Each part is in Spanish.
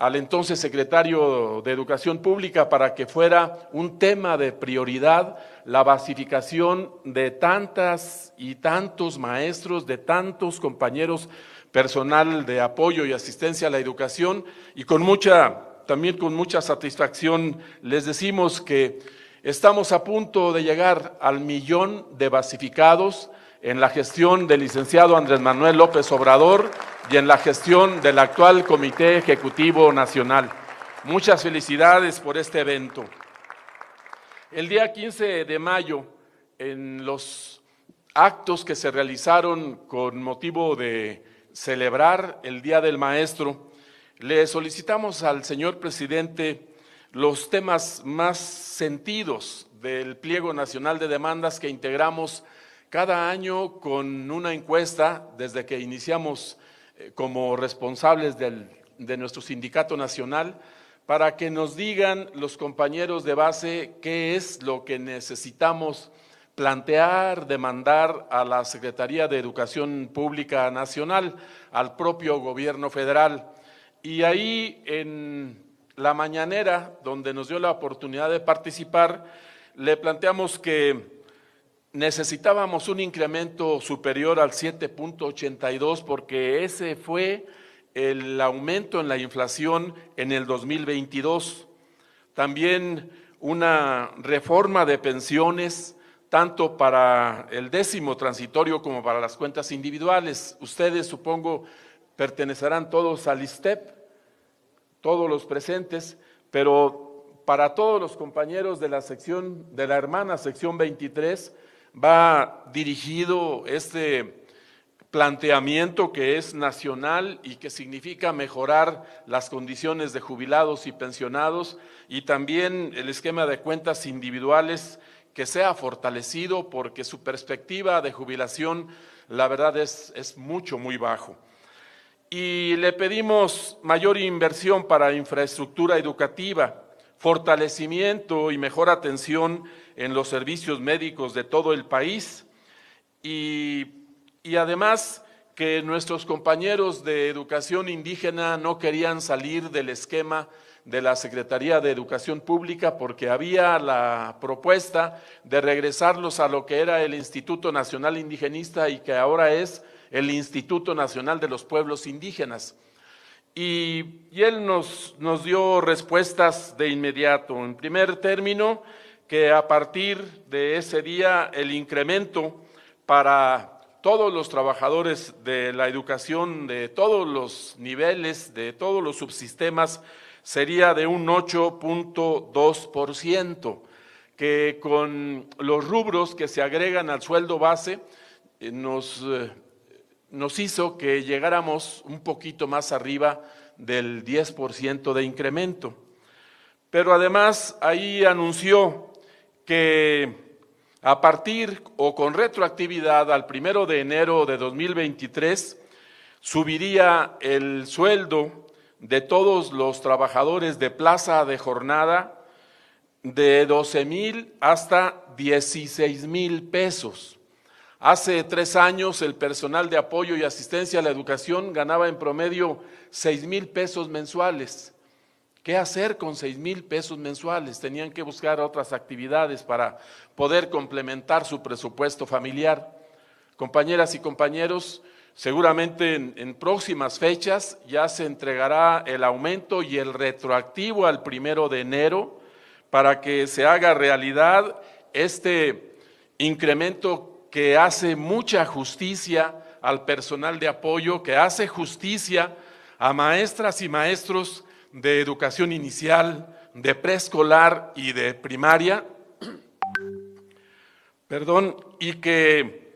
al entonces secretario de Educación Pública para que fuera un tema de prioridad la basificación de tantas y tantos maestros, de tantos compañeros personal de apoyo y asistencia a la educación y con mucha también con mucha satisfacción les decimos que estamos a punto de llegar al millón de basificados en la gestión del licenciado Andrés Manuel López Obrador y en la gestión del actual Comité Ejecutivo Nacional. Muchas felicidades por este evento. El día 15 de mayo, en los actos que se realizaron con motivo de celebrar el Día del Maestro, le solicitamos al señor presidente los temas más sentidos del pliego nacional de demandas que integramos cada año con una encuesta, desde que iniciamos eh, como responsables de nuestro sindicato nacional, para que nos digan los compañeros de base qué es lo que necesitamos plantear, demandar a la Secretaría de Educación Pública Nacional, al propio gobierno federal. Y ahí en la mañanera, donde nos dio la oportunidad de participar, le planteamos que necesitábamos un incremento superior al 7.82 porque ese fue el aumento en la inflación en el 2022. También una reforma de pensiones tanto para el décimo transitorio como para las cuentas individuales. Ustedes, supongo, pertenecerán todos al ISTEP, todos los presentes, pero para todos los compañeros de la sección, de la hermana sección 23, va dirigido este planteamiento que es nacional y que significa mejorar las condiciones de jubilados y pensionados y también el esquema de cuentas individuales que sea fortalecido porque su perspectiva de jubilación la verdad es, es mucho, muy bajo. Y le pedimos mayor inversión para infraestructura educativa, fortalecimiento y mejor atención en los servicios médicos de todo el país y, además que nuestros compañeros de educación indígena no querían salir del esquema de la Secretaría de Educación Pública porque había la propuesta de regresarlos a lo que era el Instituto Nacional Indigenista y que ahora es el Instituto Nacional de los Pueblos Indígenas. Y, él nos, nos dio respuestas de inmediato. En primer término, que a partir de ese día el incremento para todos los trabajadores de la educación de todos los niveles, de todos los subsistemas, sería de un 8.2%, que con los rubros que se agregan al sueldo base eh, nos, eh, nos hizo que llegáramos un poquito más arriba del 10% de incremento. Pero además ahí anunció que a partir o con retroactividad al primero de enero de 2023 subiría el sueldo de todos los trabajadores de plaza de jornada de 12 mil hasta 16 mil pesos. Hace tres años el personal de apoyo y asistencia a la educación ganaba en promedio 6 mil pesos mensuales. ¿Qué hacer con seis mil pesos mensuales? Tenían que buscar otras actividades para poder complementar su presupuesto familiar. Compañeras y compañeros, seguramente en, en, próximas fechas ya se entregará el aumento y el retroactivo al primero de enero para que se haga realidad este incremento que hace mucha justicia al personal de apoyo, que hace justicia a maestras y maestros de educación inicial, de preescolar y de primaria, perdón, y que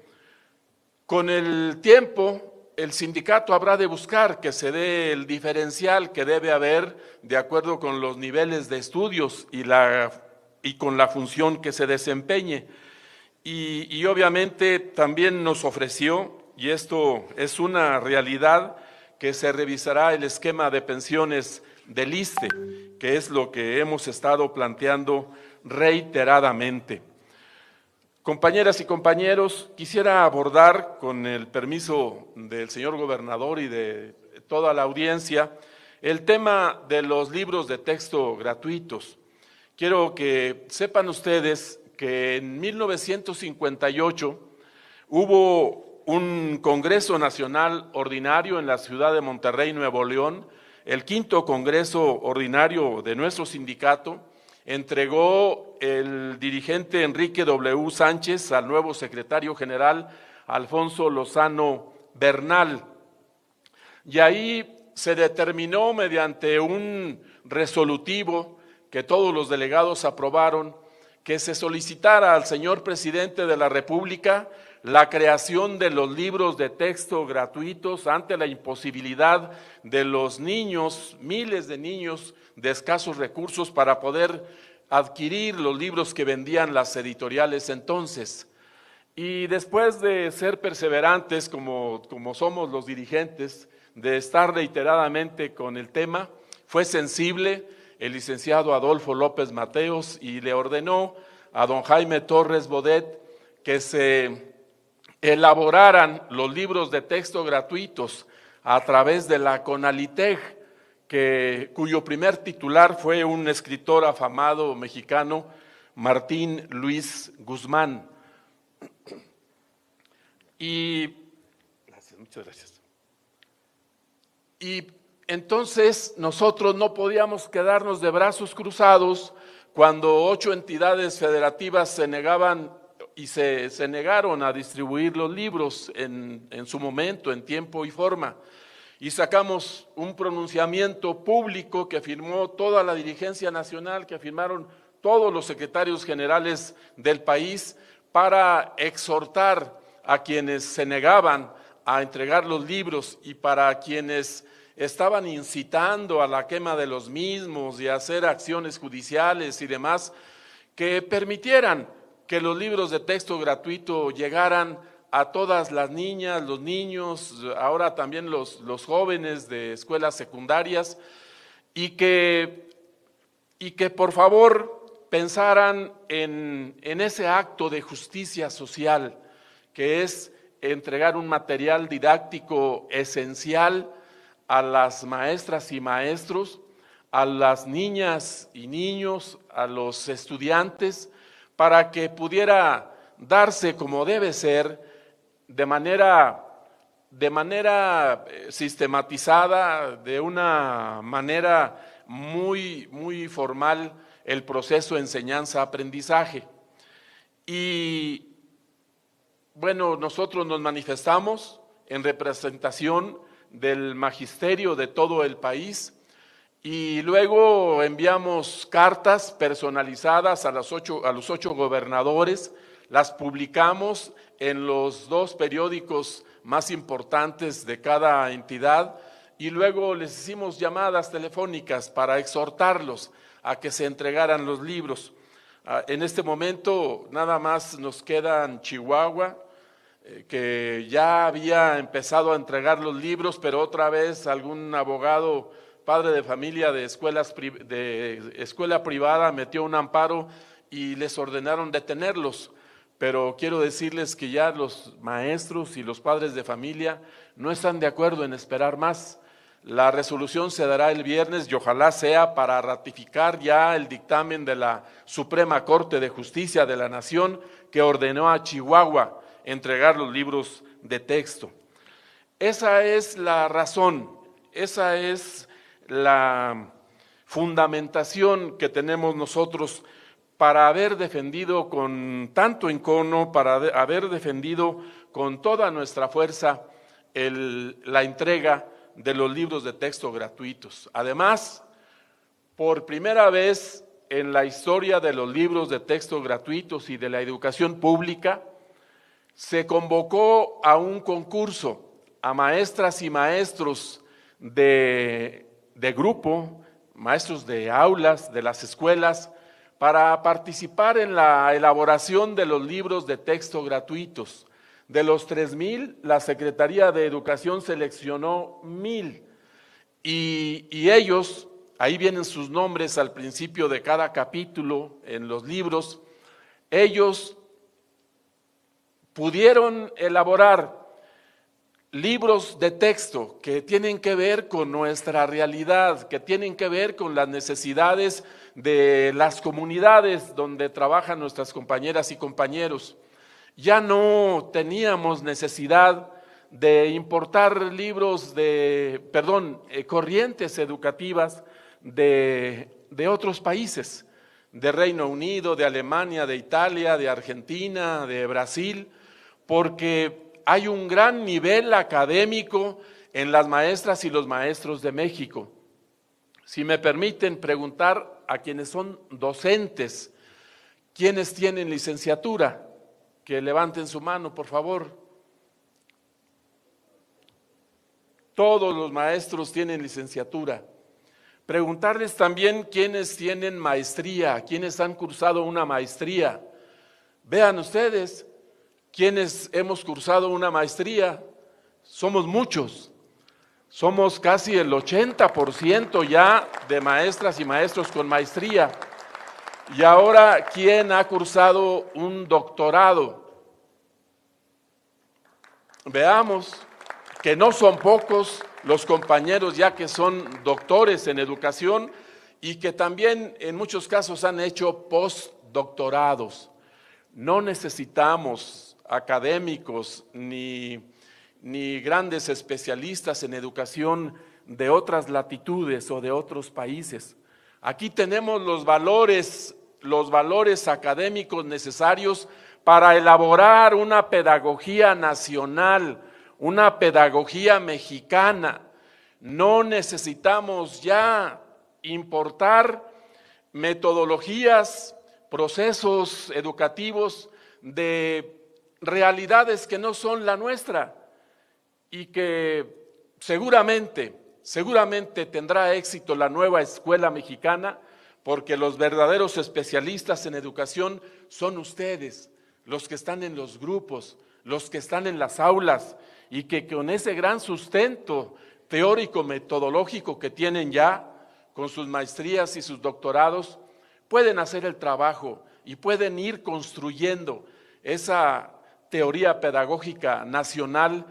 con el tiempo el sindicato habrá de buscar que se dé el diferencial que debe haber de acuerdo con los niveles de estudios y, y con la función que se desempeñe. y obviamente también nos ofreció, y esto es una realidad, que se revisará el esquema de pensiones del ISTE, que es lo que hemos estado planteando reiteradamente. Compañeras y compañeros, quisiera abordar, con el permiso del señor gobernador y de toda la audiencia, el tema de los libros de texto gratuitos. Quiero que sepan ustedes que en 1958 hubo un Congreso Nacional Ordinario en la ciudad de Monterrey, Nuevo León, el quinto Congreso Ordinario de nuestro sindicato, entregó el dirigente Enrique W. Sánchez al nuevo secretario general Alfonso Lozano Bernal. Y ahí se determinó mediante un resolutivo que todos los delegados aprobaron que se solicitara al señor presidente de la República la creación de los libros de texto gratuitos ante la imposibilidad de los niños, miles de niños de escasos recursos para poder adquirir los libros que vendían las editoriales entonces. Y después de ser perseverantes como, como somos los dirigentes, de estar reiteradamente con el tema, fue sensible el licenciado Adolfo López Mateos y le ordenó a don Jaime Torres Bodet que se elaboraran los libros de texto gratuitos a través de la CONALITEC, que, cuyo primer titular fue un escritor afamado mexicano, Martín Luis Guzmán. Y, muchas gracias. Y entonces nosotros no podíamos quedarnos de brazos cruzados cuando ocho entidades federativas se negaban y se, negaron a distribuir los libros en, su momento, en tiempo y forma. Y sacamos un pronunciamiento público que firmó toda la dirigencia nacional, que firmaron todos los secretarios generales del país, para exhortar a quienes se negaban a entregar los libros y para quienes estaban incitando a la quema de los mismos y a hacer acciones judiciales y demás, que permitieran que los libros de texto gratuito llegaran a todas las niñas, los niños, ahora también los, jóvenes de escuelas secundarias, y que, y que por favor pensaran en ese acto de justicia social, que es entregar un material didáctico esencial a las maestras y maestros, a las niñas y niños, a los estudiantes, para que pudiera darse como debe ser, de manera, eh, sistematizada, de una manera muy, muy formal, el proceso enseñanza-aprendizaje. Y bueno, nosotros nos manifestamos en representación del magisterio de todo el país y luego enviamos cartas personalizadas a, a los ocho gobernadores, las publicamos en los dos periódicos más importantes de cada entidad y luego les hicimos llamadas telefónicas para exhortarlos a que se entregaran los libros. Ah, en este momento nada más nos quedan Chihuahua, eh, que ya había empezado a entregar los libros, pero otra vez algún abogado padre de familia de, escuelas, de escuela privada metió un amparo y les ordenaron detenerlos. Pero quiero decirles que ya los maestros y los padres de familia no están de acuerdo en esperar más. La resolución se dará el viernes y ojalá sea para ratificar ya el dictamen de la Suprema Corte de Justicia de la Nación que ordenó a Chihuahua entregar los libros de texto. Esa es la razón, esa es la fundamentación que tenemos nosotros para haber defendido con tanto encono, para haber defendido con toda nuestra fuerza la entrega de los libros de texto gratuitos. Además, por primera vez en la historia de los libros de texto gratuitos y de la educación pública, se convocó a un concurso a maestras y maestros de de grupo, maestros de aulas, de las escuelas, para participar en la elaboración de los libros de texto gratuitos. De los 3.000, la Secretaría de Educación seleccionó 1.000 y, y, ellos, ahí vienen sus nombres al principio de cada capítulo en los libros, ellos pudieron elaborar libros de texto que tienen que ver con nuestra realidad, que tienen que ver con las necesidades de las comunidades donde trabajan nuestras compañeras y compañeros. Ya no teníamos necesidad de importar libros de, perdón, eh, corrientes educativas de, de otros países, de Reino Unido, de Alemania, de Italia, de Argentina, de Brasil, porque hay un gran nivel académico en las maestras y los maestros de México. Si me permiten preguntar a quienes son docentes, quienes tienen licenciatura, que levanten su mano, por favor. Todos los maestros tienen licenciatura. Preguntarles también quiénes tienen maestría, quiénes han cursado una maestría. Vean ustedes, quienes hemos cursado una maestría, somos muchos, somos casi el 80% ya de maestras y maestros con maestría. Y ahora, ¿quién ha cursado un doctorado? Veamos que no son pocos los compañeros ya que son doctores en educación y que también en muchos casos han hecho postdoctorados. No necesitamos académicos ni, ni grandes especialistas en educación de otras latitudes o de otros países. Aquí tenemos los valores, los valores académicos necesarios para elaborar una pedagogía nacional, una pedagogía mexicana. No necesitamos ya importar metodologías, procesos educativos de realidades que no son la nuestra y que seguramente, seguramente tendrá éxito la nueva escuela mexicana porque los verdaderos especialistas en educación son ustedes, los que están en los grupos, los que están en las aulas y que con ese gran sustento teórico metodológico que tienen ya, con sus maestrías y sus doctorados, pueden hacer el trabajo y pueden ir construyendo esa teoría pedagógica nacional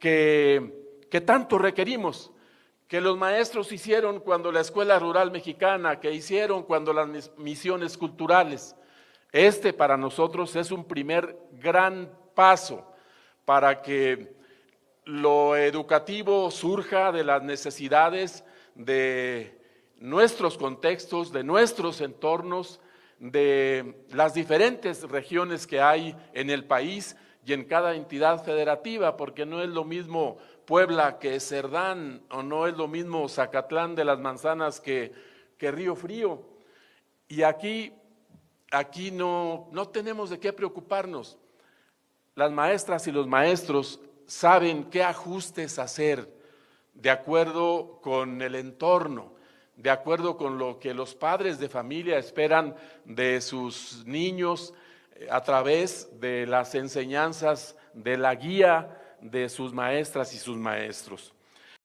que, tanto requerimos, que los maestros hicieron cuando la escuela rural mexicana, que hicieron cuando las misiones culturales. Este para nosotros es un primer gran paso para que lo educativo surja de las necesidades de nuestros contextos, de nuestros entornos, de las diferentes regiones que hay en el país y en cada entidad federativa, porque no es lo mismo Puebla que Cerdán, o no es lo mismo Zacatlán de las Manzanas que, que Río Frío. Y aquí, aquí no, no tenemos de qué preocuparnos. Las maestras y los maestros saben qué ajustes hacer de acuerdo con el entorno, de acuerdo con lo que los padres de familia esperan de sus niños, a través de las enseñanzas de la guía de sus maestras y sus maestros.